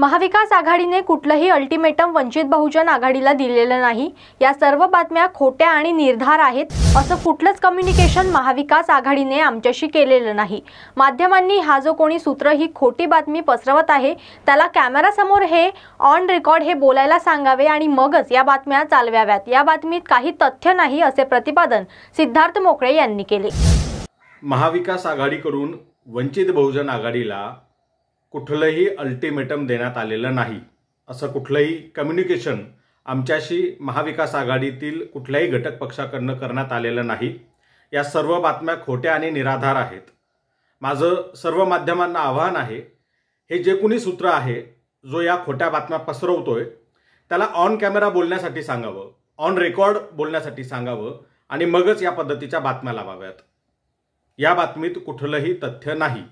महाविकास आघाडीने कुठलंही अल्टिमेटम वंचित बहुजन आघाडीला दिलेलं नाही या सर्व बातम्या खोट्या आणि निर्धार आहेत असं कुठलंच कम्युनिकेशन महाविकास आघाडीने आमच्याशी केलेलं नाही माध्यमांनी हा जो कोणी सूत्र ही खोटी बातमी पसरवत आहे त्याला कॅमेरासमोर हे ऑन रेकॉर्ड हे बोलायला सांगावे आणि मगच या बातम्या चालव्याव्यात या बातमीत काही तथ्य नाही असे प्रतिपादन सिद्धार्थ मोकळे यांनी केले महाविकास आघाडीकडून वंचित बहुजन आघाडीला कुठलंही अल्टिमेटम देण्यात आलेलं नाही असं कुठलंही कम्युनिकेशन आमच्याशी महाविकास आघाडीतील कुठल्याही घटक पक्षाकडनं करण्यात आलेलं नाही या सर्व बातम्या खोट्या आणि निराधार आहेत माझं सर्व माध्यमांना आव्हान आहे हे जे कुणी सूत्र आहे जो या खोट्या बातम्या पसरवतोय त्याला ऑन कॅमेरा बोलण्यासाठी सांगावं ऑन रेकॉर्ड बोलण्यासाठी सांगावं आणि मगच या पद्धतीच्या बातम्या लावाव्यात या बातमीत कुठलंही तथ्य नाही